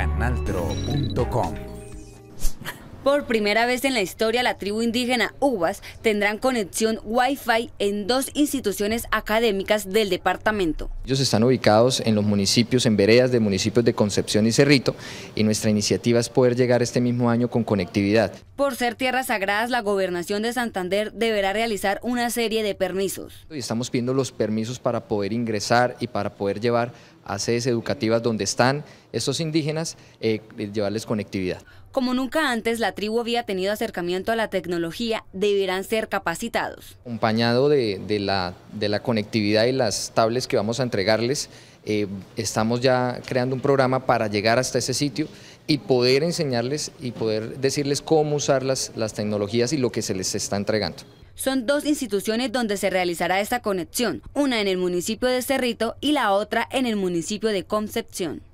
canaltro.com. Por primera vez en la historia, la tribu indígena Uvas tendrán conexión Wi-Fi en dos instituciones académicas del departamento. Ellos están ubicados en los municipios, en veredas de municipios de Concepción y Cerrito, y nuestra iniciativa es poder llegar este mismo año con conectividad. Por ser tierras sagradas, la gobernación de Santander deberá realizar una serie de permisos. Y estamos pidiendo los permisos para poder ingresar y para poder llevar a sedes educativas donde están estos indígenas, eh, llevarles conectividad. Como nunca antes la tribu había tenido acercamiento a la tecnología, deberán ser capacitados. Acompañado de, de, la, conectividad y las tablets que vamos a entregarles, eh, estamos ya creando un programa para llegar hasta ese sitio y poder enseñarles y poder decirles cómo usar las, las tecnologías y lo que se les está entregando. Son dos instituciones donde se realizará esta conexión, una en el municipio de Cerrito y la otra en el municipio de Concepción.